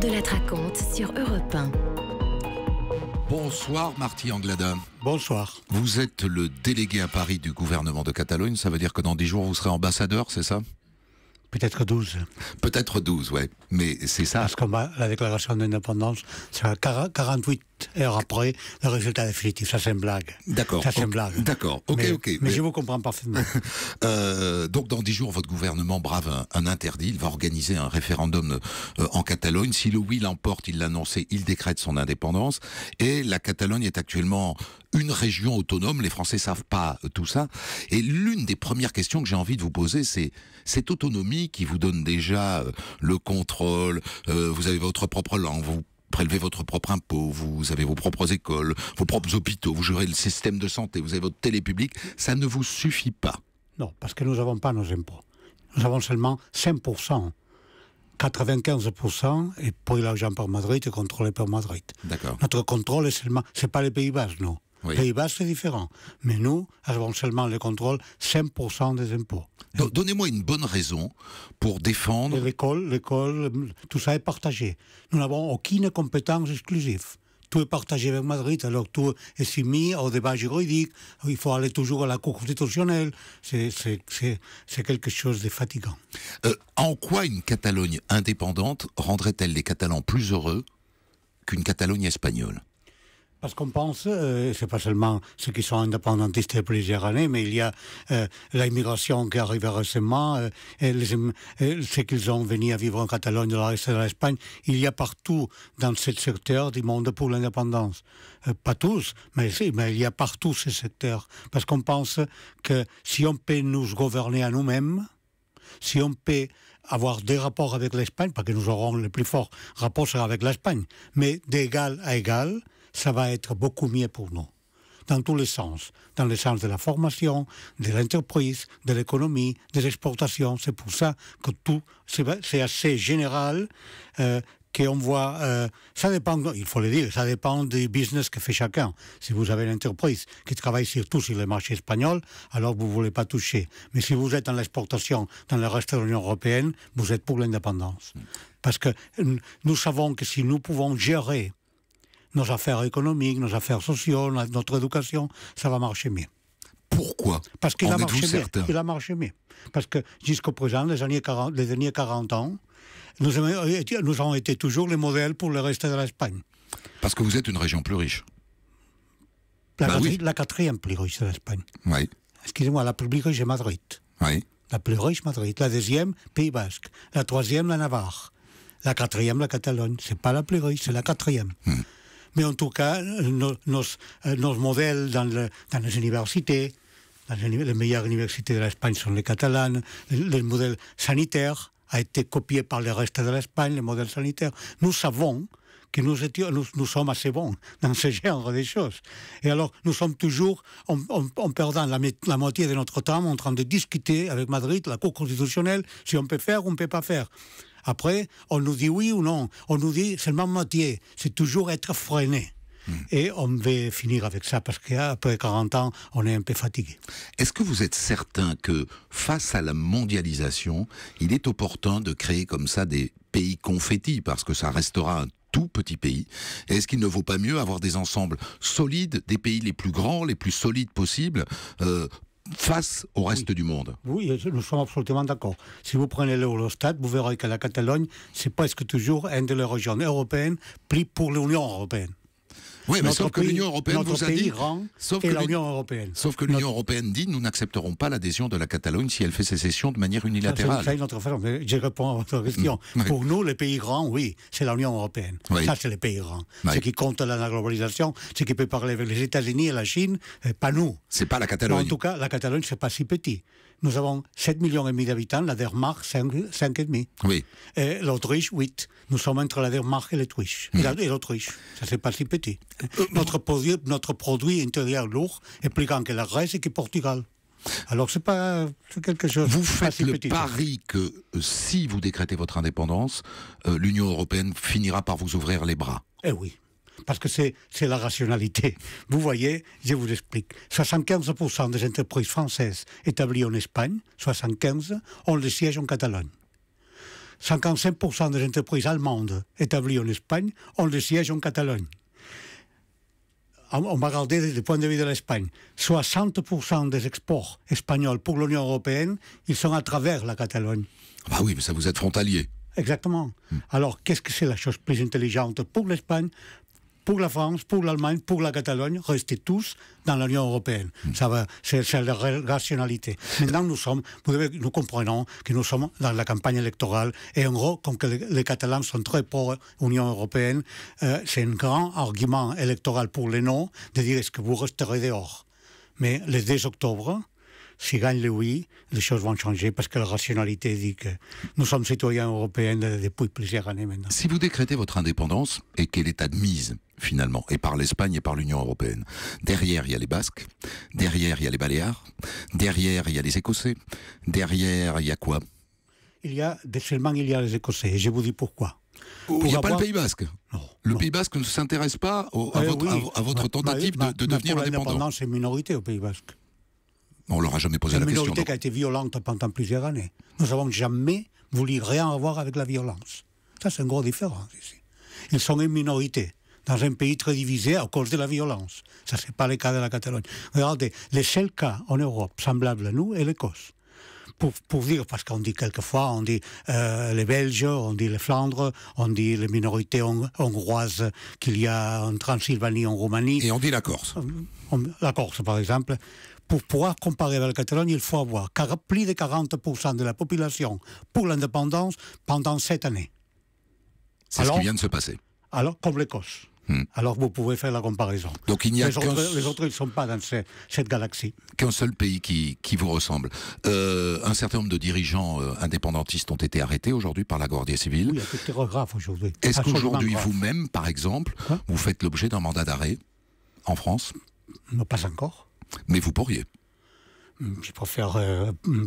de la raconte sur Europe 1. Bonsoir Marty Anglada. Bonsoir. Vous êtes le délégué à Paris du gouvernement de Catalogne, ça veut dire que dans 10 jours vous serez ambassadeur, c'est ça Peut-être 12. Peut-être 12, ouais. Mais c'est ça. Parce que la déclaration d'indépendance, c'est 48 et après le résultat définitif. Ça, c'est une blague. D'accord. Ça, c'est une blague. D'accord. Ok, mais, ok. Mais, je vous comprends parfaitement. Euh, donc, dans dix jours, votre gouvernement brave un, interdit. Il va organiser un référendum euh, en Catalogne. Si le oui l'emporte, il l'annonce il décrète son indépendance. Et la Catalogne est actuellement une région autonome. Les Français savent pas tout ça. Et l'une des premières questions que j'ai envie de vous poser, c'est cette autonomie qui vous donne déjà euh, le contrôle. vous avez votre propre langue. Vous prélevez votre propre impôt, vous avez vos propres écoles, vos propres hôpitaux, vous gérez le système de santé, vous avez votre télé ça ne vous suffit pas. Non, parce que nous n'avons pas nos impôts. Nous avons seulement 5%. 95% est pour l'argent par Madrid et contrôlé par Madrid. D'accord. Notre contrôle est seulement... Ce n'est pas les Pays bas non. Pays-Bas, c'est différent. Mais nous avons seulement le contrôle 5% des impôts. Donnez-moi une bonne raison pour défendre. L'école, l'école, tout ça est partagé. Nous n'avons aucune compétence exclusive. Tout est partagé avec Madrid, alors tout est mis au débat juridique. Il faut aller toujours à la Cour constitutionnelle. C'est quelque chose de fatigant. Euh, en quoi une Catalogne indépendante rendrait-elle les Catalans plus heureux qu'une Catalogne espagnole parce qu'on pense, ce euh, c'est pas seulement ceux qui sont indépendantistes depuis plusieurs années, mais il y a euh, l'immigration qui arrive récemment, ce euh, et ont venu à vivre en Catalogne, de la reste de l'Espagne. Il y a partout dans ce secteur du monde pour l'indépendance. pas tous, mais mais il y a partout ce secteur. Parce qu'on pense que si on peut nous gouverner à nous-mêmes, si on peut avoir des rapports avec l'Espagne, parce que nous aurons le plus fort rapport avec l'Espagne, mais d'égal à égal, ça va être beaucoup mieux pour nous. Dans tous les sens. Dans le sens de la formation, de l'entreprise, de l'économie, des exportations. C'est pour ça que tout, c'est assez général. Euh, qu'on voit, euh, ça dépend, il faut le dire, ça dépend du business que fait chacun. Si vous avez une entreprise qui travaille surtout sur le marché espagnol, alors vous ne voulez pas toucher. Mais si vous êtes dans l'exportation, dans le reste de l'Union européenne, vous êtes pour l'indépendance. Parce que euh, nous savons que si nous pouvons gérer nos affaires économiques, nos affaires sociales, notre éducation, ça va marcher mieux. Pourquoi Parce qu'il a marché mieux. Il a marché mieux. Parce que jusqu'au présent, les, années 40, les derniers 40 ans, nous, avons été toujours les modèles pour le reste de l'Espagne. Parce que vous êtes une région plus riche. La, bah quatrième plus riche de l'Espagne. Oui. Excusez-moi, la plus riche est Madrid. Oui. La plus riche, Madrid. La deuxième, Pays Basque. La troisième, la Navarre. La quatrième, la Catalogne. C'est pas la plus riche, c'est la quatrième. Hmm mais en tout cas, nos, nos, euh, modèles dans, dans, les universités, dans les, meilleures universités de l'Espagne sont les catalanes, le modèle sanitaire a été copié par le reste de l'Espagne, le modèle sanitaire. Nous savons que nous, étions, nous, sommes assez bons dans ce genre de choses. Et alors, nous sommes toujours, en, perdant la, la, moitié de notre temps, en train de discuter avec Madrid, la Cour constitutionnelle, si on peut faire ou on ne peut pas faire. Après, on nous dit oui ou non. On nous dit seulement moitié. C'est toujours être freiné. Hmm. Et on veut finir avec ça parce qu'après 40 ans, on est un peu fatigué. Est-ce que vous êtes certain que face à la mondialisation, il est opportun de créer comme ça des pays confettis parce que ça restera un tout petit pays Est-ce qu'il ne vaut pas mieux avoir des ensembles solides, des pays les plus grands, les plus solides possibles, euh, face au reste du monde. Oui, nous sommes absolument d'accord. Si vous prenez l'Eurostat, vous verrez que la Catalogne, c'est presque toujours une des régions européennes plus pour l'Union européenne. Oui, mais sauf que l'Union européenne vous a dit. sauf que l'Union européenne. Sauf que l'Union européenne dit nous n'accepterons pas l'adhésion de la Catalogne si elle fait sécession de manière unilatérale. Je réponds à votre question. Mm, Pour nous, les pays grands, oui, c'est l'Union européenne. Ça, c'est les pays grands. Ce qui compte dans la globalisation, ce qui peut parler avec les États-Unis et la Chine, pas nous. C'est pas la Catalogne. En tout cas, la Catalogne, c'est pas si petit. Nous avons 7 millions et demi d'habitants, la Wehrmacht 5,5. oui. Et l'Autriche 8. Nous sommes entre la Wehrmacht et l'Autriche. Mhm. Et l'Autriche, ça c'est pas si petit. Euh, notre, produit, notre produit intérieur lourd est plus grand que la Grèce et que Portugal. Alors c'est pas quelque chose. Vous faites si le pari que euh, si vous décrétez votre indépendance, euh, l'Union européenne finira par vous ouvrir les bras. Eh oui parce que c'est la rationalité. Vous voyez, je vous explique. 75% des entreprises françaises établies en Espagne, 75, ont le siège en Catalogne. 55% des entreprises allemandes établies en Espagne ont le siège en Catalogne. On va regarder du point de vue de l'Espagne. 60% des exports espagnols pour l'Union européenne, ils sont à travers la Catalogne. Ah bah oui, mais ça vous êtes frontalier. Exactement. Hmm. Alors, qu'est-ce que c'est la chose plus intelligente pour l'Espagne, pour la France, pour l'Allemagne, pour la Catalogne, restez tous dans l'Union européenne. Hmm. Ça va, c'est la rationalité. Maintenant, nous sommes, vous nous comprenons que nous sommes dans la campagne électorale et en gros, comme les, Catalans sont très pour l'Union européenne, euh, c'est un grand argument électoral pour les non de dire est-ce que vous resterez dehors. Mais le 10 octobre, si gagne le oui, les choses vont changer parce que la rationalité dit que nous sommes citoyens européens depuis plusieurs années maintenant. Si vous décrétez votre indépendance et qu'elle est admise finalement, et par l'Espagne et par l'Union européenne. Derrière, il y a les Basques, derrière, il y a les Baléares, derrière, il y a les Écossais, derrière, il y a quoi Il y a, seulement, il y a les Écossais, et je vous dis pourquoi. il n'y a pas le Pays Basque. Non, le Pays Basque ne s'intéresse pas euh, à, votre, à, bah, votre, tentative bah, de, devenir indépendant. indépendant. L'indépendance est minorité au Pays Basque. On leur a jamais posé la, question. une minorité qui a été violente pendant plusieurs années. Nous n'avons jamais voulu rien avoir avec la violence. Ça, c'est une grosse différence ici. Ils sont une minorité dans un pays très divisé à cause de la violence. Ça, ce n'est pas le cas de la Catalogne. Regardez, le seul cas en Europe semblable à nous est l'Écosse. Pour, pour, dire, parce qu'on dit quelquefois, on dit euh, les Belges, on dit les Flandres, on dit les minorités hongroises qu'il y a en Transylvanie, en Roumanie. Et on dit la Corse. Euh, la Corse, par exemple pour pouvoir comparer avec la Catalogne, il faut avoir plus de 40% de la population pour l'indépendance pendant cette année. C'est ce qui vient de se passer. Alors, comme l'Écosse. Hmm. Alors vous pouvez faire la comparaison. Donc il n'y a les, autres, ils ne sont pas dans cette, galaxie. Qu'un seul pays qui, vous ressemble. Euh, un certain nombre de dirigeants euh, indépendantistes ont été arrêtés aujourd'hui par la Guardia civile. il y a aujourd'hui. Est-ce qu'aujourd'hui vous-même, par exemple, vous faites l'objet d'un mandat d'arrêt en France Non, pas encore. Mais vous pourriez. Mm, je préfère euh, mm,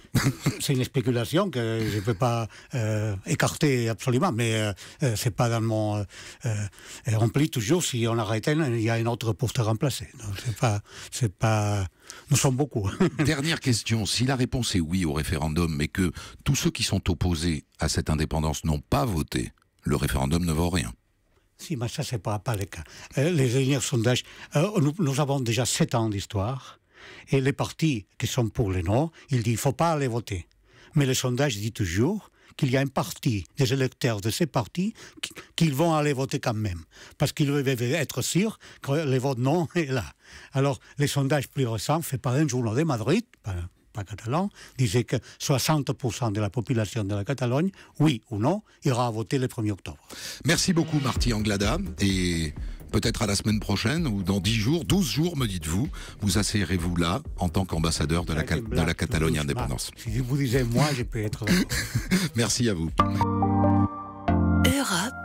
c'est une spéculation que je ne peux pas euh, écarter absolument, mais euh, c'est pas dans mon. on plie toujours si on arrête il y a une autre pour te remplacer. Donc c'est pas, c'est pas. Nous sommes beaucoup. Dernière question si la réponse est oui au référendum, mais que tous ceux qui sont opposés à cette indépendance n'ont pas voté, le référendum ne vaut rien. Si, mais ça, ce n'est pas, le cas. Euh, les derniers sondages, euh, nous, avons déjà sept ans d'histoire. Et les partis qui sont pour les non, ils disent faut pas aller voter. Mais le sondage dit toujours qu'il y a une partie des électeurs de ces partis qu'ils vont aller voter quand même. Parce qu'ils veulent être sûrs que le vote non est là. Alors, les sondages plus récents, fait par un journal de Madrid, pas catalan, disait que 60% de la population de la Catalogne, oui ou non, ira voter le 1er octobre. Merci beaucoup Marty Anglada et peut-être à la semaine prochaine ou dans 10 jours, 12 jours me dites-vous, vous vous assiérez vous là en tant qu'ambassadeur de, la, de la Catalogne indépendance Si vous disais moi, je peux être... Merci à vous. Europe.